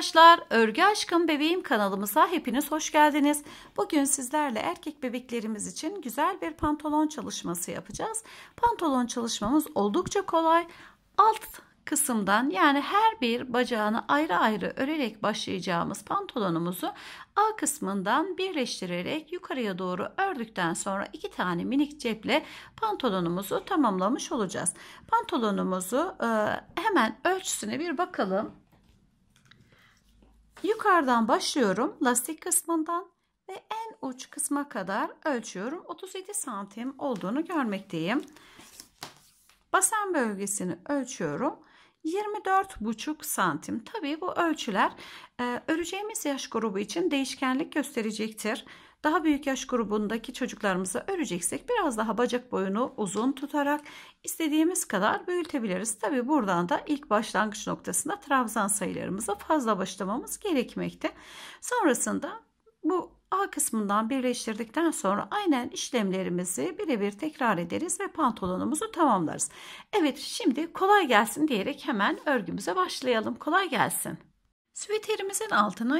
Arkadaşlar Örgü Aşkım Bebeğim kanalımıza hepiniz hoş geldiniz. Bugün sizlerle erkek bebeklerimiz için güzel bir pantolon çalışması yapacağız. Pantolon çalışmamız oldukça kolay. Alt kısımdan yani her bir bacağını ayrı ayrı örerek başlayacağımız pantolonumuzu A kısmından birleştirerek yukarıya doğru ördükten sonra iki tane minik ceple pantolonumuzu tamamlamış olacağız. Pantolonumuzu hemen ölçüsüne bir bakalım. Yukarıdan başlıyorum lastik kısmından ve en uç kısma kadar ölçüyorum. 37 santim olduğunu görmekteyim. Basen bölgesini ölçüyorum. 24,5 santim. Tabii bu ölçüler e, öreceğimiz yaş grubu için değişkenlik gösterecektir. Daha büyük yaş grubundaki çocuklarımıza öreceksek biraz daha bacak boyunu uzun tutarak istediğimiz kadar büyütebiliriz. Tabi buradan da ilk başlangıç noktasında trabzan sayılarımıza fazla başlamamız gerekmekte. Sonrasında bu A kısmından birleştirdikten sonra aynen işlemlerimizi birebir tekrar ederiz ve pantolonumuzu tamamlarız. Evet şimdi kolay gelsin diyerek hemen örgümüze başlayalım. Kolay gelsin. Süveterimizin altına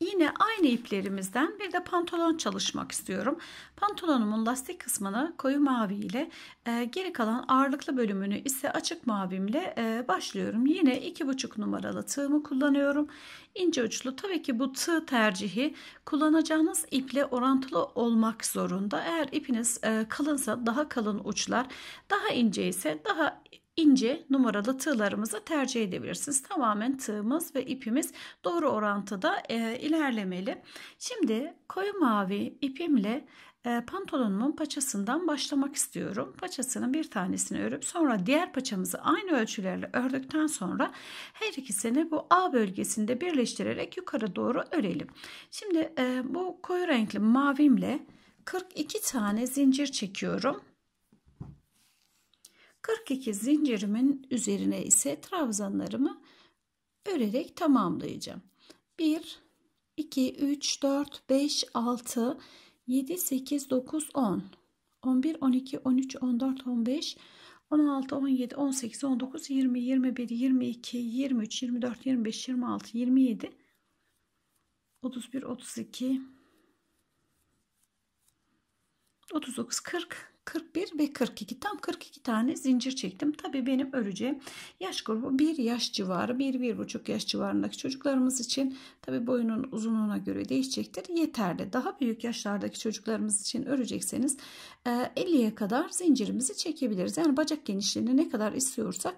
Yine aynı iplerimizden bir de pantolon çalışmak istiyorum. Pantolonumun lastik kısmını koyu mavi ile e, geri kalan ağırlıklı bölümünü ise açık mavimle e, başlıyorum. Yine iki buçuk numaralı tığımı kullanıyorum. İnce uçlu tabii ki bu tığ tercihi kullanacağınız iple orantılı olmak zorunda. Eğer ipiniz e, kalınsa daha kalın uçlar daha ince ise daha ince numaralı tığlarımızı tercih edebilirsiniz. Tamamen tığımız ve ipimiz doğru orantıda e, ilerlemeli. Şimdi koyu mavi ipimle e, pantolonumun paçasından başlamak istiyorum. Paçasının bir tanesini örüp sonra diğer paçamızı aynı ölçülerle ördükten sonra her ikisini bu A bölgesinde birleştirerek yukarı doğru örelim. Şimdi e, bu koyu renkli mavimle 42 tane zincir çekiyorum. 42 zincirimin üzerine ise trabzanlarımı örerek tamamlayacağım. 1 2 3 4 5 6 7 8 9 10 11 12 13 14 15 16 17 18 19 20 21 22 23 24 25 26 27 31 32 39 40 41 ve 42 tam 42 tane zincir çektim. Tabi benim öreceğim yaş grubu 1 yaş civarı 1-1,5 yaş civarındaki çocuklarımız için tabi boyunun uzunluğuna göre değişecektir. Yeterli daha büyük yaşlardaki çocuklarımız için örecekseniz 50'ye e, kadar zincirimizi çekebiliriz. Yani bacak genişliğini ne kadar istiyorsak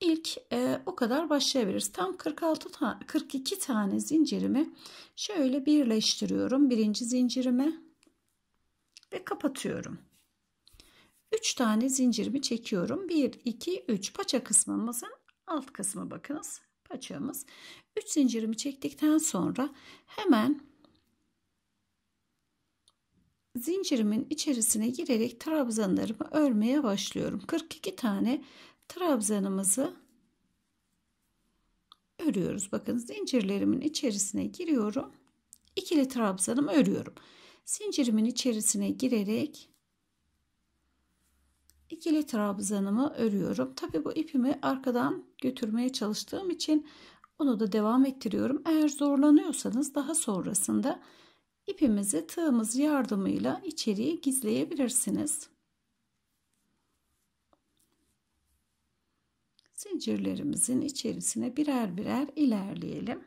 ilk e, o kadar başlayabiliriz. Tam 46 ta 42 tane zincirimi şöyle birleştiriyorum. Birinci zincirime ve kapatıyorum. 3 tane zincirimi çekiyorum. 1, 2, 3 paça kısmımızın alt kısmı bakınız paçamız. 3 zincirimi çektikten sonra hemen zincirimin içerisine girerek trabzanlarımı örmeye başlıyorum. 42 tane trabzanımızı örüyoruz. Bakın zincirlerimin içerisine giriyorum. İkili trabzanımı örüyorum. Zincirimin içerisine girerek ikili trabzanımı örüyorum. Tabii bu ipimi arkadan götürmeye çalıştığım için onu da devam ettiriyorum. Eğer zorlanıyorsanız daha sonrasında ipimizi tığımız yardımıyla içeriye gizleyebilirsiniz. Zincirlerimizin içerisine birer birer ilerleyelim.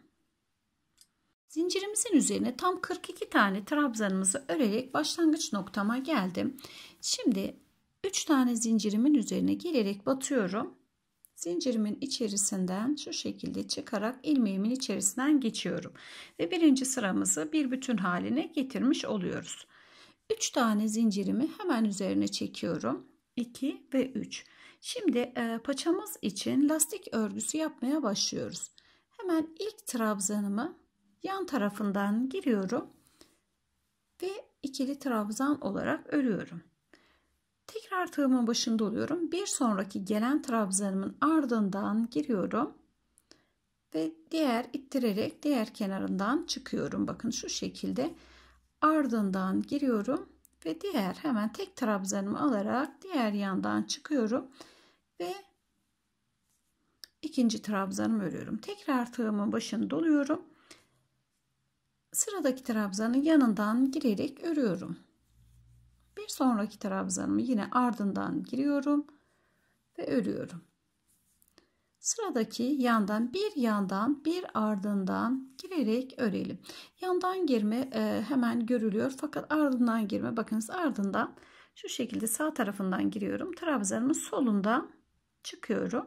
Zincirimizin üzerine tam 42 tane trabzanımızı örerek başlangıç noktama geldim. Şimdi 3 tane zincirimin üzerine gelerek batıyorum. Zincirimin içerisinden şu şekilde çıkarak ilmeğimin içerisinden geçiyorum. Ve birinci sıramızı bir bütün haline getirmiş oluyoruz. 3 tane zincirimi hemen üzerine çekiyorum. 2 ve 3. Şimdi e, paçamız için lastik örgüsü yapmaya başlıyoruz. Hemen ilk trabzanımı yan tarafından giriyorum ve ikili trabzan olarak örüyorum. Tekrar tığımın başında oluyorum. Bir sonraki gelen trabzanımın ardından giriyorum. Ve diğer ittirerek diğer kenarından çıkıyorum. Bakın şu şekilde ardından giriyorum ve diğer hemen tek trabzanımı alarak diğer yandan çıkıyorum ve ikinci trabzanımı örüyorum. Tekrar tığımın başını doluyorum. Sıradaki trabzanın yanından girerek örüyorum. Bir sonraki trabzanımı yine ardından giriyorum ve örüyorum. Sıradaki yandan bir yandan bir ardından girerek örelim. Yandan girme e, hemen görülüyor fakat ardından girme bakınız ardından şu şekilde sağ tarafından giriyorum. Trabzanımın solundan çıkıyorum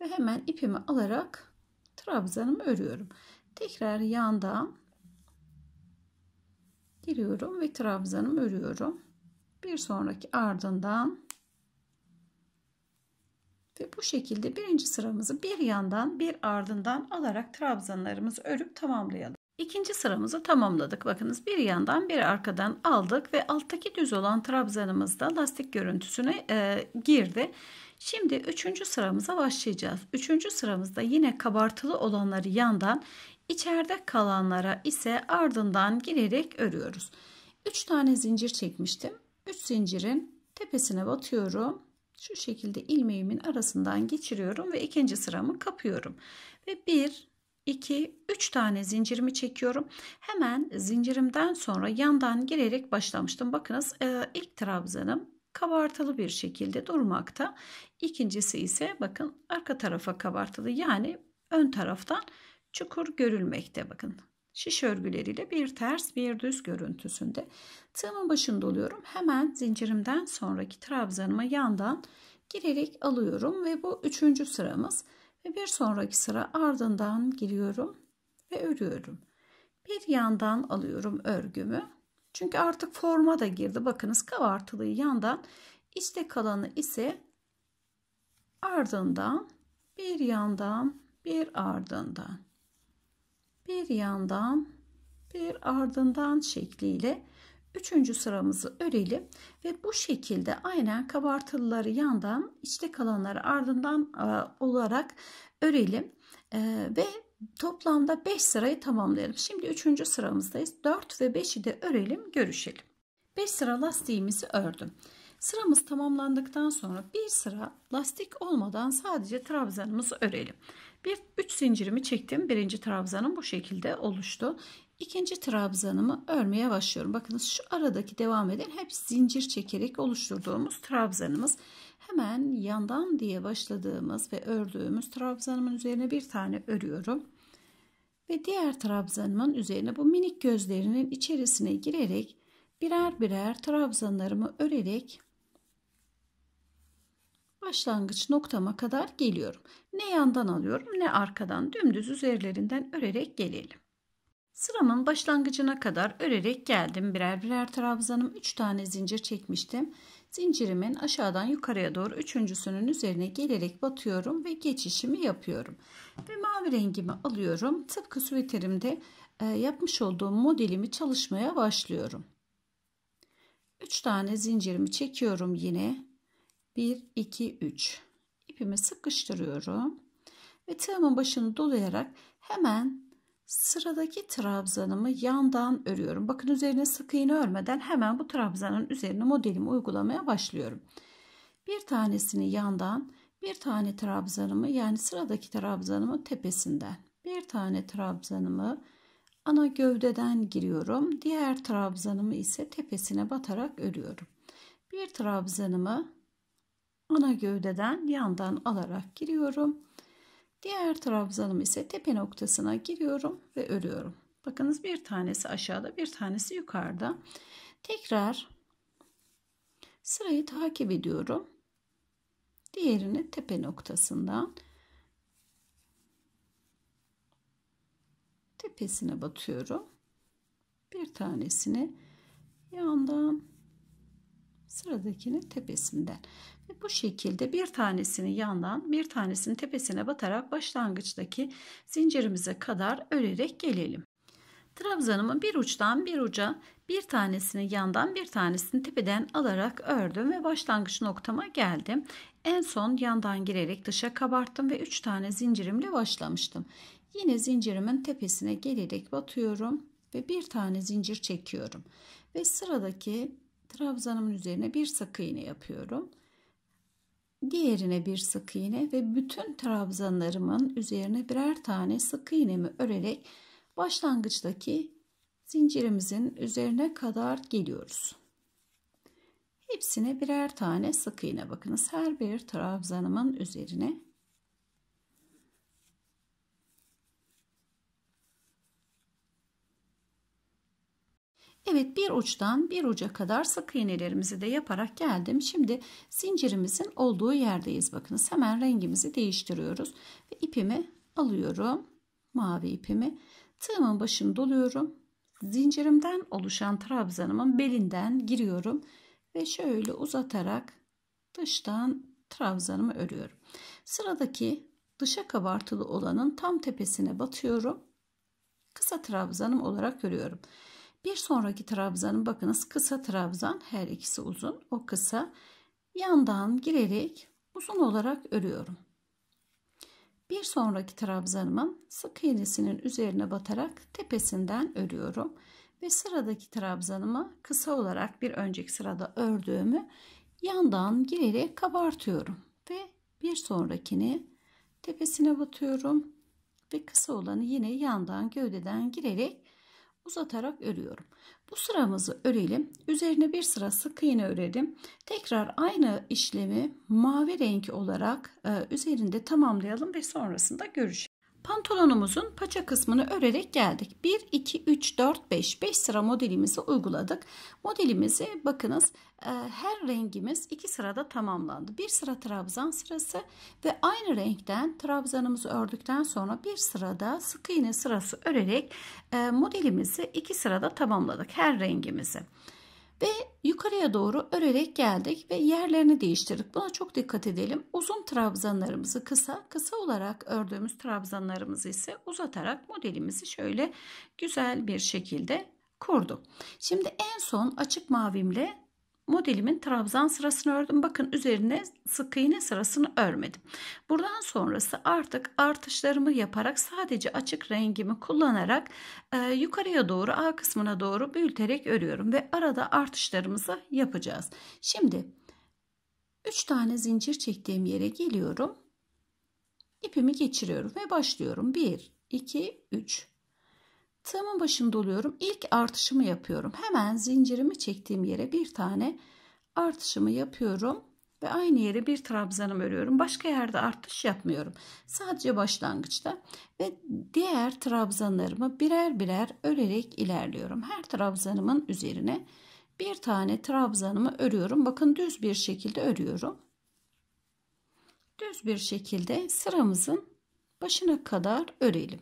ve hemen ipimi alarak trabzanımı örüyorum. Tekrar yandan giriyorum ve trabzanımı örüyorum. Bir sonraki ardından ve bu şekilde birinci sıramızı bir yandan bir ardından alarak trabzanlarımızı örüp tamamlayalım. İkinci sıramızı tamamladık. Bakınız bir yandan bir arkadan aldık ve alttaki düz olan trabzanımız da lastik görüntüsüne e, girdi. Şimdi üçüncü sıramıza başlayacağız. Üçüncü sıramızda yine kabartılı olanları yandan İçeride kalanlara ise ardından girerek örüyoruz. 3 tane zincir çekmiştim. 3 zincirin tepesine batıyorum. Şu şekilde ilmeğimin arasından geçiriyorum ve ikinci sıramı kapıyorum. Ve 1 2 3 tane zincirimi çekiyorum. Hemen zincirimden sonra yandan girerek başlamıştım. Bakınız e, ilk trabzanım kabartılı bir şekilde durmakta. İkincisi ise bakın arka tarafa kabartılı yani ön taraftan çukur görülmekte bakın. Şiş örgüleriyle bir ters bir düz görüntüsünde. Tığımın başında oluyorum. Hemen zincirimden sonraki trabzanıma yandan girerek alıyorum ve bu üçüncü sıramız. Ve bir sonraki sıra ardından giriyorum ve örüyorum. Bir yandan alıyorum örgümü. Çünkü artık forma da girdi. Bakınız kabartılıyı yandan içte kalanı ise ardından bir yandan bir ardından bir yandan bir ardından şekliyle üçüncü sıramızı örelim ve bu şekilde aynen kabartılıları yandan içte kalanları ardından e, olarak örelim e, ve toplamda 5 sırayı tamamlayalım. Şimdi üçüncü sıramızdayız. 4 ve 5'i de örelim, görüşelim. 5 sıra lastiğimizi ördüm. Sıramız tamamlandıktan sonra bir sıra lastik olmadan sadece trabzanımızı örelim. Bir 3 zincirimi çektim. Birinci trabzanım bu şekilde oluştu. İkinci trabzanımı örmeye başlıyorum. Bakınız şu aradaki devam eden hep zincir çekerek oluşturduğumuz trabzanımız. Hemen yandan diye başladığımız ve ördüğümüz trabzanımın üzerine bir tane örüyorum. Ve diğer trabzanımın üzerine bu minik gözlerinin içerisine girerek birer birer trabzanlarımı örerek başlangıç noktama kadar geliyorum. Ne yandan alıyorum ne arkadan dümdüz üzerlerinden örerek gelelim. Sıramın başlangıcına kadar örerek geldim. Birer birer trabzanım 3 tane zincir çekmiştim. Zincirimin aşağıdan yukarıya doğru üçüncüsünün üzerine gelerek batıyorum ve geçişimi yapıyorum. Ve mavi rengimi alıyorum. Tıpkı süveterimde e, yapmış olduğum modelimi çalışmaya başlıyorum. 3 tane zincirimi çekiyorum yine 1 2 3 ipimi sıkıştırıyorum ve tığımın başını dolayarak hemen sıradaki trabzanımı yandan örüyorum. Bakın üzerine sık iğne örmeden hemen bu trabzanın üzerine modelimi uygulamaya başlıyorum. Bir tanesini yandan, bir tane trabzanımı yani sıradaki trabzanımı tepesinden, bir tane trabzanımı ana gövdeden giriyorum. Diğer trabzanımı ise tepesine batarak örüyorum. Bir trabzanımı ana gövdeden yandan alarak giriyorum. Diğer trabzanım ise tepe noktasına giriyorum ve örüyorum. Bakınız bir tanesi aşağıda bir tanesi yukarıda. Tekrar sırayı takip ediyorum. Diğerini tepe noktasından tepesine batıyorum. Bir tanesini yandan sıradakinin tepesinden. Ve bu şekilde bir tanesini yandan bir tanesini tepesine batarak başlangıçtaki zincirimize kadar örerek gelelim. Trabzanımı bir uçtan bir uca bir tanesini yandan bir tanesini tepeden alarak ördüm ve başlangıç noktama geldim. En son yandan girerek dışa kabarttım ve 3 tane zincirimle başlamıştım. Yine zincirimin tepesine gelerek batıyorum ve bir tane zincir çekiyorum. Ve sıradaki trabzanımın üzerine bir sık iğne yapıyorum. Diğerine bir sık iğne ve bütün trabzanlarımın üzerine birer tane sık iğnemi örerek başlangıçtaki zincirimizin üzerine kadar geliyoruz. Hepsine birer tane sık iğne bakınız. Her bir trabzanımın üzerine Evet bir uçtan bir uca kadar sık iğnelerimizi de yaparak geldim. Şimdi zincirimizin olduğu yerdeyiz. Bakınız hemen rengimizi değiştiriyoruz. Ve ipimi alıyorum. Mavi ipimi. Tığımın başını doluyorum. Zincirimden oluşan trabzanımın belinden giriyorum. Ve şöyle uzatarak dıştan trabzanımı örüyorum. Sıradaki dışa kabartılı olanın tam tepesine batıyorum. Kısa trabzanım olarak örüyorum. Bir sonraki trabzanın bakınız kısa trabzan her ikisi uzun o kısa yandan girerek uzun olarak örüyorum. Bir sonraki trabzanımın sık iğnesinin üzerine batarak tepesinden örüyorum ve sıradaki trabzanımı kısa olarak bir önceki sırada ördüğümü yandan girerek kabartıyorum ve bir sonrakini tepesine batıyorum ve kısa olanı yine yandan gövdeden girerek uzatarak örüyorum. Bu sıramızı örelim. Üzerine bir sıra sık iğne örelim. Tekrar aynı işlemi mavi renk olarak e, üzerinde tamamlayalım ve sonrasında görüşelim. Pantolonumuzun paça kısmını örerek geldik. 1, 2, 3, 4, 5. 5 sıra modelimizi uyguladık. Modelimizi bakınız e, her rengimiz 2 sırada tamamlandı. 1 sıra trabzan sırası ve aynı renkten trabzanımızı ördükten sonra 1 sırada sık iğne sırası örerek e, modelimizi 2 sırada tamamladık her rengimizi. Ve yukarıya doğru örerek geldik ve yerlerini değiştirdik. Buna çok dikkat edelim. Uzun trabzanlarımızı kısa, kısa olarak ördüğümüz trabzanlarımızı ise uzatarak modelimizi şöyle güzel bir şekilde kurduk. Şimdi en son açık mavimle modelimin trabzan sırasını ördüm. Bakın üzerine sık iğne sırasını örmedim. Buradan sonrası artık artışlarımı yaparak sadece açık rengimi kullanarak e, yukarıya doğru A kısmına doğru büyüterek örüyorum ve arada artışlarımızı yapacağız. Şimdi 3 tane zincir çektiğim yere geliyorum. İpimi geçiriyorum ve başlıyorum. 1 2 3 Tığımın başını doluyorum. İlk artışımı yapıyorum. Hemen zincirimi çektiğim yere bir tane artışımı yapıyorum ve aynı yere bir trabzanım örüyorum. Başka yerde artış yapmıyorum. Sadece başlangıçta ve diğer trabzanlarımı birer birer örerek ilerliyorum. Her trabzanımın üzerine bir tane trabzanımı örüyorum. Bakın düz bir şekilde örüyorum. Düz bir şekilde sıramızın başına kadar örelim.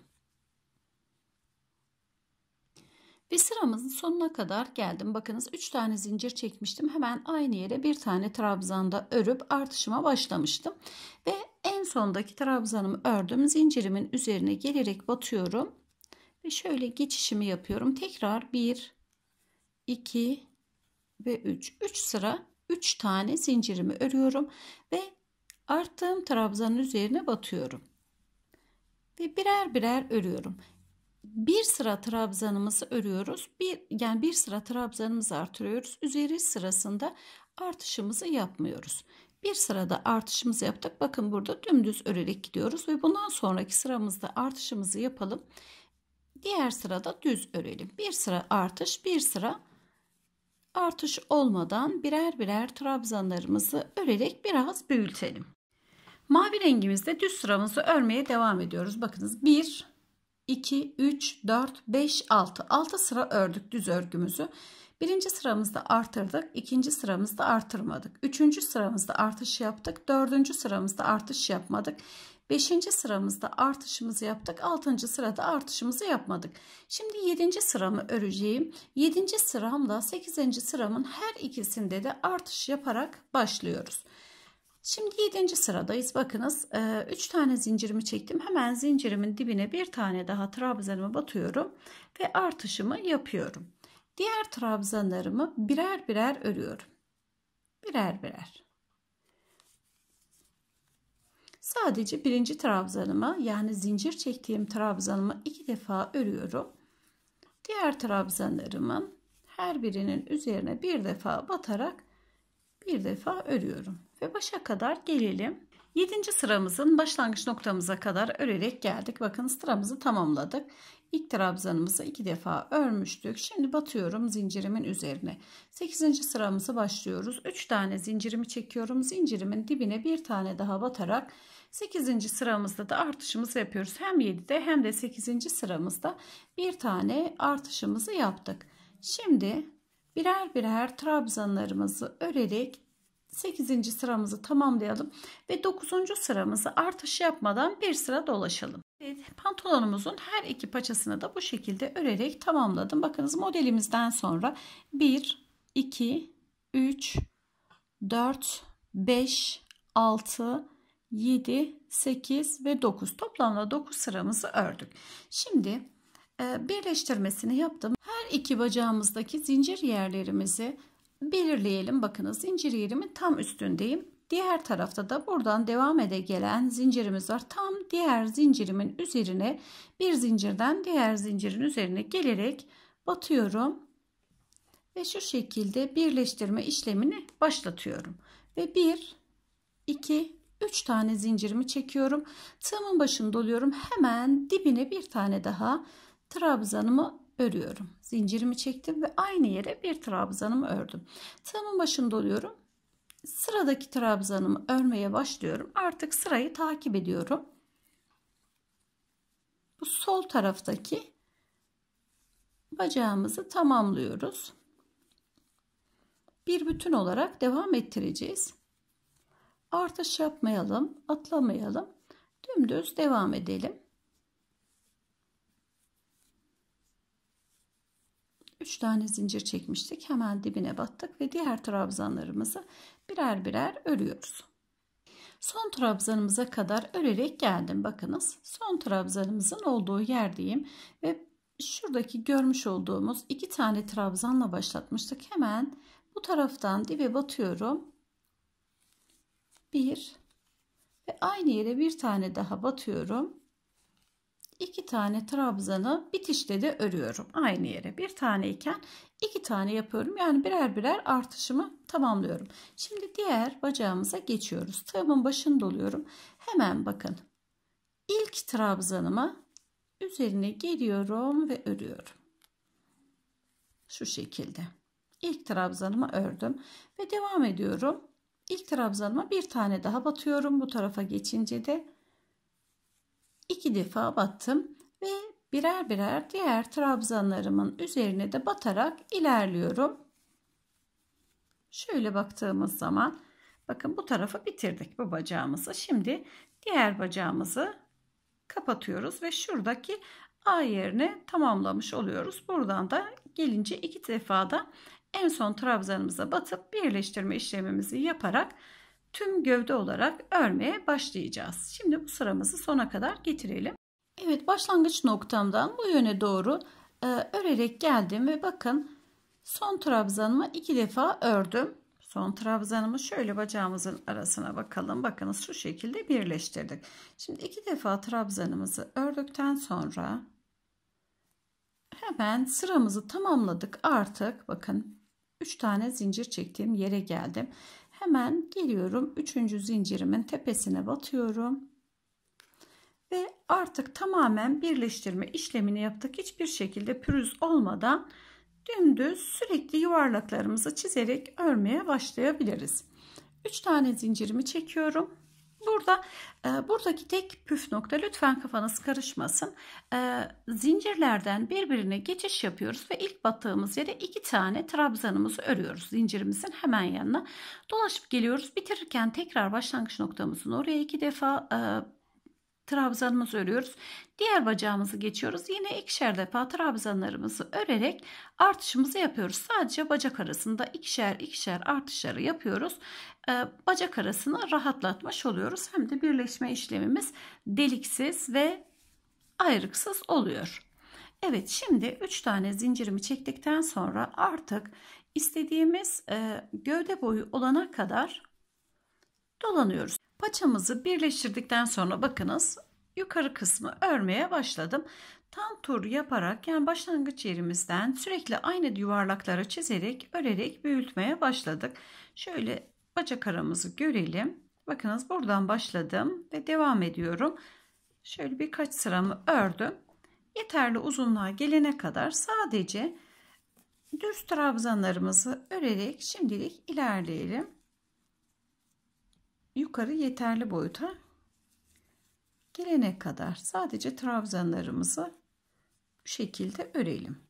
Ve sıramızın sonuna kadar geldim. Bakınız 3 tane zincir çekmiştim. Hemen aynı yere bir tane trabzanda örüp artışıma başlamıştım. Ve en sondaki trabzanımı ördüm. Zincirimin üzerine gelerek batıyorum. Ve şöyle geçişimi yapıyorum. Tekrar 1, 2 ve 3. 3 sıra 3 tane zincirimi örüyorum. Ve arttığım trabzanın üzerine batıyorum. Ve birer birer örüyorum bir sıra trabzanımızı örüyoruz. Bir, yani bir sıra trabzanımızı artırıyoruz. Üzeri sırasında artışımızı yapmıyoruz. Bir sırada artışımızı yaptık. Bakın burada dümdüz örerek gidiyoruz ve bundan sonraki sıramızda artışımızı yapalım. Diğer sırada düz örelim. Bir sıra artış, bir sıra artış olmadan birer birer trabzanlarımızı örerek biraz büyütelim. Mavi rengimizde düz sıramızı örmeye devam ediyoruz. Bakınız 1 2, 3, 4, 5, 6. 6 sıra ördük düz örgümüzü. Birinci sıramızda artırdık. ikinci sıramızda artırmadık. Üçüncü sıramızda artış yaptık. Dördüncü sıramızda artış yapmadık. Beşinci sıramızda artışımızı yaptık. Altıncı sırada artışımızı yapmadık. Şimdi yedinci sıramı öreceğim. Yedinci sıramla sekizinci sıramın her ikisinde de artış yaparak başlıyoruz. Şimdi 7. sıradayız. Bakınız 3 e, tane zincirimi çektim. Hemen zincirimin dibine bir tane daha trabzanımı batıyorum ve artışımı yapıyorum. Diğer trabzanlarımı birer birer örüyorum. Birer birer. Sadece birinci trabzanımı yani zincir çektiğim trabzanımı iki defa örüyorum. Diğer trabzanlarımın her birinin üzerine bir defa batarak bir defa örüyorum ve başa kadar gelelim. 7. sıramızın başlangıç noktamıza kadar örerek geldik. Bakın sıramızı tamamladık. İlk trabzanımızı iki defa örmüştük. Şimdi batıyorum zincirimin üzerine. 8. sıramızı başlıyoruz. 3 tane zincirimi çekiyorum. Zincirimin dibine bir tane daha batarak 8. sıramızda da artışımızı yapıyoruz. Hem 7'de hem de 8. sıramızda bir tane artışımızı yaptık. Şimdi birer birer trabzanlarımızı örerek 8. sıramızı tamamlayalım ve 9. sıramızı artış yapmadan bir sıra dolaşalım. Evet, pantolonumuzun her iki paçasını da bu şekilde örerek tamamladım. Bakınız modelimizden sonra 1, 2, 3, 4, 5, 6, 7, 8 ve 9 toplamda 9 sıramızı ördük. Şimdi e, birleştirmesini yaptım. Her iki bacağımızdaki zincir yerlerimizi belirleyelim. Bakınız zincir yerimin tam üstündeyim. Diğer tarafta da buradan devam ede gelen zincirimiz var. Tam diğer zincirimin üzerine bir zincirden diğer zincirin üzerine gelerek batıyorum. Ve şu şekilde birleştirme işlemini başlatıyorum. Ve 1, 2, 3 tane zincirimi çekiyorum. Tığımın başını doluyorum. Hemen dibine bir tane daha trabzanımı örüyorum. Zincirimi çektim ve aynı yere bir trabzanımı ördüm. Tığımın başını doluyorum. Sıradaki trabzanımı örmeye başlıyorum. Artık sırayı takip ediyorum. Bu sol taraftaki bacağımızı tamamlıyoruz. Bir bütün olarak devam ettireceğiz. Artış yapmayalım, atlamayalım. Dümdüz devam edelim. 3 tane zincir çekmiştik. Hemen dibine battık ve diğer trabzanlarımızı birer birer örüyoruz. Son trabzanımıza kadar örerek geldim. Bakınız son trabzanımızın olduğu yerdeyim ve şuradaki görmüş olduğumuz iki tane trabzanla başlatmıştık. Hemen bu taraftan dibe batıyorum. Bir ve aynı yere bir tane daha batıyorum iki tane trabzanı bitişte de örüyorum. Aynı yere bir tane iken iki tane yapıyorum. Yani birer birer artışımı tamamlıyorum. Şimdi diğer bacağımıza geçiyoruz. Tığımın başını doluyorum. Hemen bakın. ilk trabzanıma üzerine geliyorum ve örüyorum. Şu şekilde. ilk trabzanımı ördüm ve devam ediyorum. ilk trabzanıma bir tane daha batıyorum. Bu tarafa geçince de iki defa battım ve birer birer diğer trabzanlarımın üzerine de batarak ilerliyorum. Şöyle baktığımız zaman bakın bu tarafı bitirdik bu bacağımızı. Şimdi diğer bacağımızı kapatıyoruz ve şuradaki A yerini tamamlamış oluyoruz. Buradan da gelince iki defa da en son trabzanımıza batıp birleştirme işlemimizi yaparak tüm gövde olarak örmeye başlayacağız. Şimdi bu sıramızı sona kadar getirelim. Evet başlangıç noktamdan bu yöne doğru e, örerek geldim ve bakın son trabzanımı iki defa ördüm. Son trabzanımı şöyle bacağımızın arasına bakalım. Bakınız şu şekilde birleştirdik. Şimdi iki defa trabzanımızı ördükten sonra hemen sıramızı tamamladık. Artık bakın 3 tane zincir çektiğim yere geldim. Hemen geliyorum. Üçüncü zincirimin tepesine batıyorum. Ve artık tamamen birleştirme işlemini yaptık. Hiçbir şekilde pürüz olmadan dümdüz sürekli yuvarlaklarımızı çizerek örmeye başlayabiliriz. 3 tane zincirimi çekiyorum. Burada e, buradaki tek püf nokta lütfen kafanız karışmasın. E, zincirlerden birbirine geçiş yapıyoruz ve ilk battığımız yere iki tane trabzanımızı örüyoruz zincirimizin hemen yanına. Dolaşıp geliyoruz. Bitirirken tekrar başlangıç noktamızın oraya iki defa e, trabzanımızı örüyoruz. Diğer bacağımızı geçiyoruz. Yine ikişer defa trabzanlarımızı örerek artışımızı yapıyoruz. Sadece bacak arasında ikişer ikişer artışları yapıyoruz. Ee, bacak arasını rahatlatmış oluyoruz. Hem de birleşme işlemimiz deliksiz ve ayrıksız oluyor. Evet şimdi 3 tane zincirimi çektikten sonra artık istediğimiz e, gövde boyu olana kadar dolanıyoruz. Paçamızı birleştirdikten sonra bakınız yukarı kısmı örmeye başladım. Tam tur yaparak yani başlangıç yerimizden sürekli aynı yuvarlaklara çizerek örerek büyütmeye başladık. Şöyle bacak aramızı görelim. Bakınız buradan başladım ve devam ediyorum. Şöyle birkaç sıramı ördüm. Yeterli uzunluğa gelene kadar sadece düz trabzanlarımızı örerek şimdilik ilerleyelim yukarı yeterli boyuta gelene kadar sadece trabzanlarımızı bu şekilde örelim.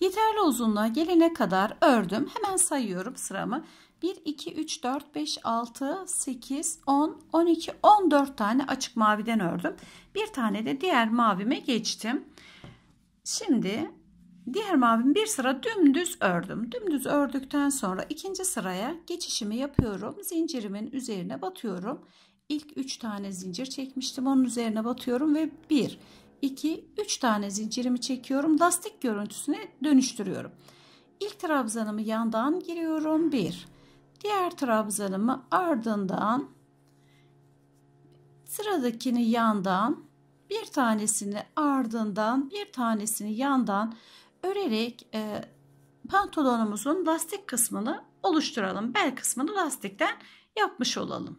Yeterli uzunluğa gelene kadar ördüm. Hemen sayıyorum sıramı. 1, 2, 3, 4, 5, 6, 8, 10, 12, 14 tane açık maviden ördüm. Bir tane de diğer mavime geçtim. Şimdi Diğer mavim bir sıra dümdüz ördüm. Dümdüz ördükten sonra ikinci sıraya geçişimi yapıyorum. Zincirimin üzerine batıyorum. İlk 3 tane zincir çekmiştim. Onun üzerine batıyorum ve 1, 2, 3 tane zincirimi çekiyorum. Lastik görüntüsüne dönüştürüyorum. İlk trabzanımı yandan giriyorum. 1, diğer trabzanımı ardından sıradakini yandan bir tanesini ardından bir tanesini yandan örerek e, pantolonumuzun lastik kısmını oluşturalım. Bel kısmını lastikten yapmış olalım.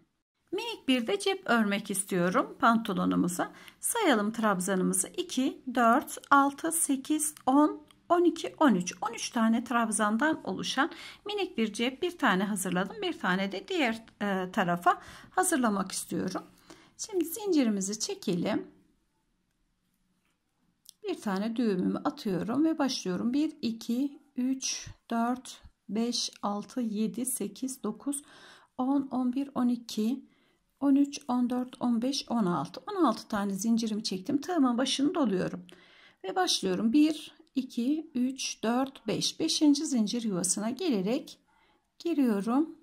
Minik bir de cep örmek istiyorum pantolonumuza. Sayalım trabzanımızı. 2, 4, 6, 8, 10, 12, 13. 13 tane trabzandan oluşan minik bir cep bir tane hazırladım. Bir tane de diğer e, tarafa hazırlamak istiyorum. Şimdi zincirimizi çekelim. Bir tane düğümümü atıyorum ve başlıyorum. 1, 2, 3, 4, 5, 6, 7, 8, 9, 10, 11, 12, 13, 14, 15, 16. 16 tane zincirimi çektim. Tığımın başını doluyorum. Ve başlıyorum. 1, 2, 3, 4, 5. 5. zincir yuvasına gelerek giriyorum.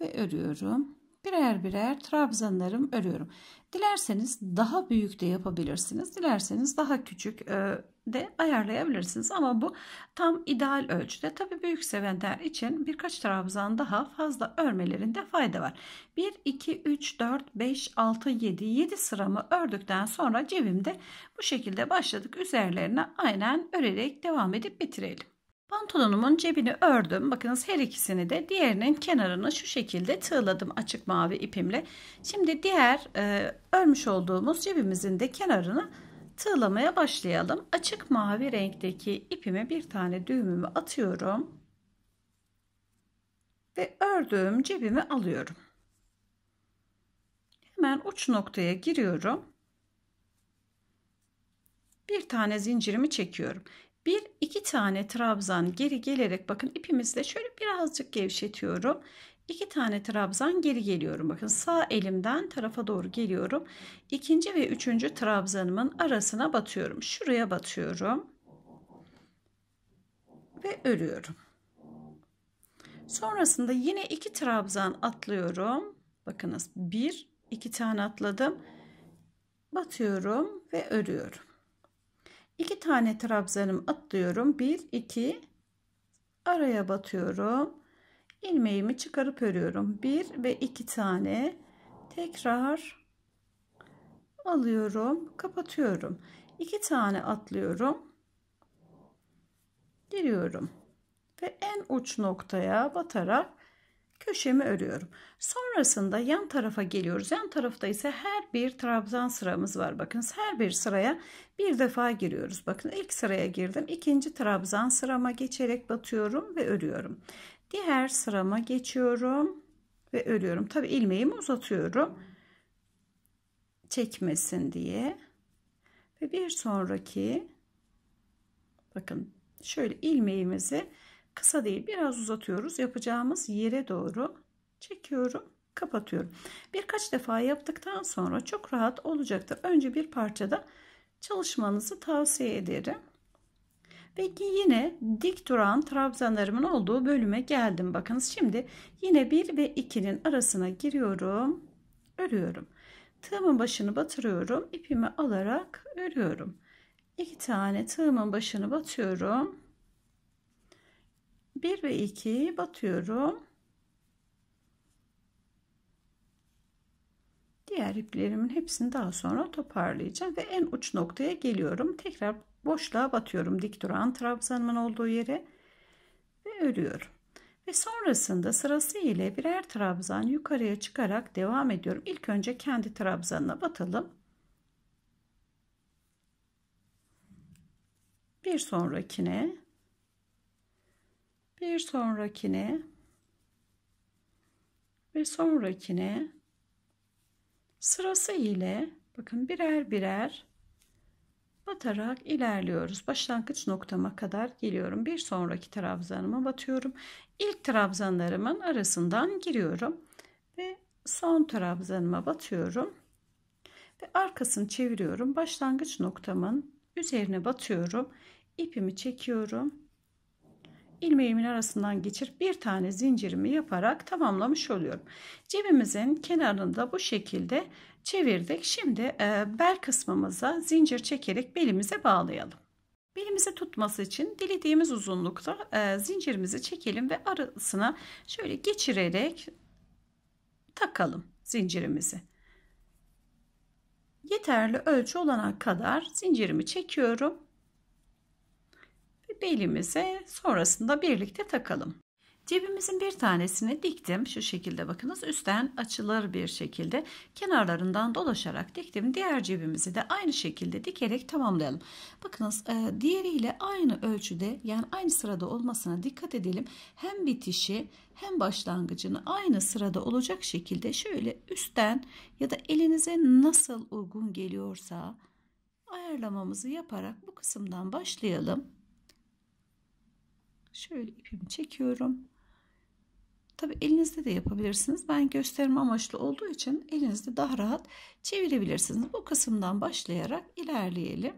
Ve örüyorum birer birer trabzanlarım örüyorum. Dilerseniz daha büyük de yapabilirsiniz. Dilerseniz daha küçük e, de ayarlayabilirsiniz. Ama bu tam ideal ölçüde. Tabi büyük sevenler için birkaç trabzan daha fazla örmelerinde fayda var. 1, 2, 3, 4, 5, 6, 7, 7 sıramı ördükten sonra cebimde bu şekilde başladık. Üzerlerine aynen örerek devam edip bitirelim. Pantolonumun cebini ördüm. Bakınız her ikisini de diğerinin kenarını şu şekilde tığladım açık mavi ipimle. Şimdi diğer e, örmüş olduğumuz cebimizin de kenarını tığlamaya başlayalım. Açık mavi renkteki ipime bir tane düğümümü atıyorum. Ve ördüğüm cebimi alıyorum. Hemen uç noktaya giriyorum. Bir tane zincirimi çekiyorum. Bir iki tane trabzan geri gelerek bakın ipimizle şöyle birazcık gevşetiyorum. İki tane trabzan geri geliyorum. Bakın sağ elimden tarafa doğru geliyorum. İkinci ve üçüncü trabzanımın arasına batıyorum. Şuraya batıyorum. Ve örüyorum. Sonrasında yine iki trabzan atlıyorum. Bakınız bir iki tane atladım. Batıyorum ve örüyorum. 2 tane trabzanım atlıyorum. 1 2 araya batıyorum. ilmeğimi çıkarıp örüyorum. 1 ve 2 tane tekrar alıyorum, kapatıyorum. 2 tane atlıyorum. Giriyorum ve en uç noktaya batarak köşemi örüyorum. Sonrasında yan tarafa geliyoruz. Yan tarafta ise her bir trabzan sıramız var. Bakınız her bir sıraya bir defa giriyoruz. Bakın ilk sıraya girdim. İkinci trabzan sırama geçerek batıyorum ve örüyorum. Diğer sırama geçiyorum ve örüyorum. Tabi ilmeğimi uzatıyorum. Çekmesin diye. Ve bir sonraki bakın şöyle ilmeğimizi kısa değil biraz uzatıyoruz. Yapacağımız yere doğru çekiyorum kapatıyorum. Birkaç defa yaptıktan sonra çok rahat olacaktır. Önce bir parçada çalışmanızı tavsiye ederim. Ve yine dik duran trabzanlarımın olduğu bölüme geldim. Bakınız şimdi yine 1 ve 2'nin arasına giriyorum. Örüyorum. Tığımın başını batırıyorum. ipimi alarak örüyorum. 2 tane tığımın başını batıyorum. 1 ve 2 batıyorum. Diğer iplerimin hepsini daha sonra toparlayacağım ve en uç noktaya geliyorum. Tekrar boşluğa batıyorum dik duran trabzanımın olduğu yere ve örüyorum. Ve sonrasında sırası ile birer trabzan yukarıya çıkarak devam ediyorum. İlk önce kendi trabzanına batalım. Bir sonrakine bir sonrakine ve sonrakine sırası ile bakın birer birer batarak ilerliyoruz. Başlangıç noktama kadar geliyorum. Bir sonraki trabzanıma batıyorum. ilk trabzanlarımın arasından giriyorum ve son trabzanıma batıyorum. Ve arkasını çeviriyorum. Başlangıç noktamın üzerine batıyorum. ipimi çekiyorum ilmeğimin arasından geçirip bir tane zincirimi yaparak tamamlamış oluyorum. Cebimizin kenarını da bu şekilde çevirdik. Şimdi e, bel kısmımıza zincir çekerek belimize bağlayalım. Belimizi tutması için dilediğimiz uzunlukta e, zincirimizi çekelim ve arasına şöyle geçirerek takalım zincirimizi. Yeterli ölçü olana kadar zincirimi çekiyorum belimize sonrasında birlikte takalım. Cebimizin bir tanesini diktim şu şekilde bakınız üstten açılır bir şekilde kenarlarından dolaşarak diktim. Diğer cebimizi de aynı şekilde dikerek tamamlayalım. Bakınız e, diğeriyle aynı ölçüde yani aynı sırada olmasına dikkat edelim. Hem bitişi hem başlangıcını aynı sırada olacak şekilde şöyle üstten ya da elinize nasıl uygun geliyorsa ayarlamamızı yaparak bu kısımdan başlayalım. Şöyle ipimi çekiyorum. Tabi elinizde de yapabilirsiniz. Ben gösterme amaçlı olduğu için elinizde daha rahat çevirebilirsiniz. Bu kısımdan başlayarak ilerleyelim.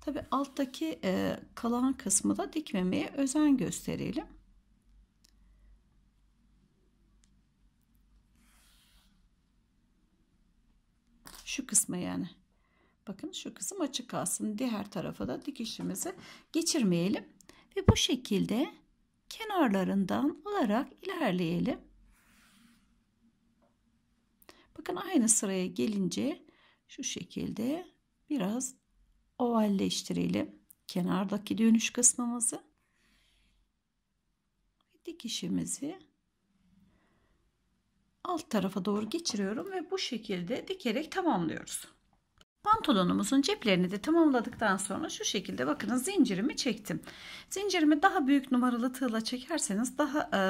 Tabi alttaki e, kalan kısmı da dikmemeye özen gösterelim. Şu kısmı yani. Bakın şu kısım açık kalsın. Diğer tarafa da dikişimizi geçirmeyelim. Ve bu şekilde kenarlarından alarak ilerleyelim. Bakın aynı sıraya gelince şu şekilde biraz ovalleştirelim. Kenardaki dönüş kısmımızı dikişimizi alt tarafa doğru geçiriyorum ve bu şekilde dikerek tamamlıyoruz. Pantolonumuzun ceplerini de tamamladıktan sonra şu şekilde bakın zincirimi çektim. Zincirimi daha büyük numaralı tığla çekerseniz daha e,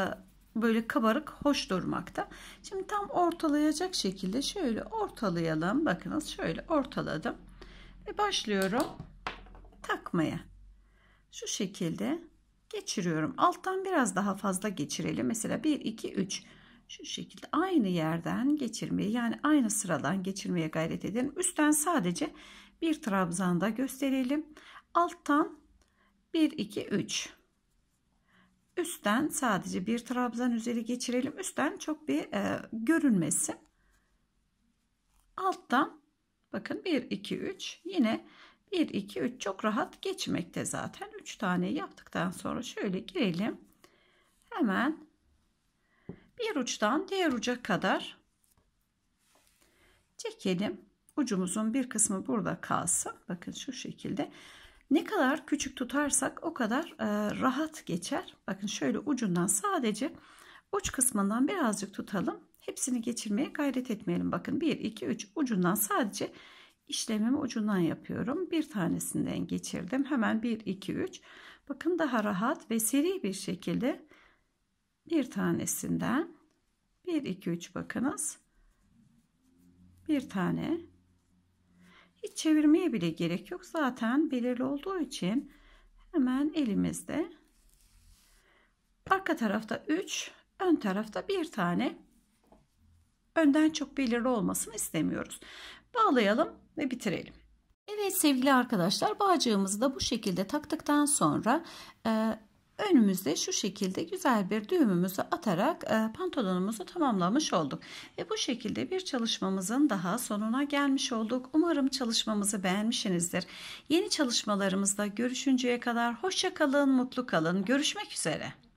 böyle kabarık hoş durmakta. Şimdi tam ortalayacak şekilde şöyle ortalayalım. Bakınız şöyle ortaladım. Ve başlıyorum takmaya. Şu şekilde geçiriyorum. Alttan biraz daha fazla geçirelim. Mesela 1, 2, 3 şu şekilde aynı yerden geçirmeye yani aynı sıradan geçirmeye gayret edelim. Üstten sadece bir trabzan da gösterelim. Alttan 1 2 3 üstten sadece bir trabzan üzeri geçirelim. Üstten çok bir e, görünmesin. Alttan bakın 1 2 3 yine 1 2 3 çok rahat geçmekte zaten. 3 tane yaptıktan sonra şöyle girelim. Hemen bir uçtan diğer uca kadar çekelim. Ucumuzun bir kısmı burada kalsın. Bakın şu şekilde. Ne kadar küçük tutarsak o kadar e, rahat geçer. Bakın şöyle ucundan sadece uç kısmından birazcık tutalım. Hepsini geçirmeye gayret etmeyelim. Bakın 1, 2, 3 ucundan sadece işlemimi ucundan yapıyorum. Bir tanesinden geçirdim. Hemen 1, 2, 3. Bakın daha rahat ve seri bir şekilde bir tanesinden 1 2 3 bakınız. Bir tane hiç çevirmeye bile gerek yok. Zaten belirli olduğu için hemen elimizde arka tarafta 3, ön tarafta bir tane. Önden çok belirli olmasını istemiyoruz. Bağlayalım ve bitirelim. Evet sevgili arkadaşlar bağcığımızı da bu şekilde taktıktan sonra e, önümüzde şu şekilde güzel bir düğümümüzü atarak e, pantolonumuzu tamamlamış olduk. Ve bu şekilde bir çalışmamızın daha sonuna gelmiş olduk. Umarım çalışmamızı beğenmişsinizdir. Yeni çalışmalarımızda görüşünceye kadar hoşça kalın, mutlu kalın. Görüşmek üzere.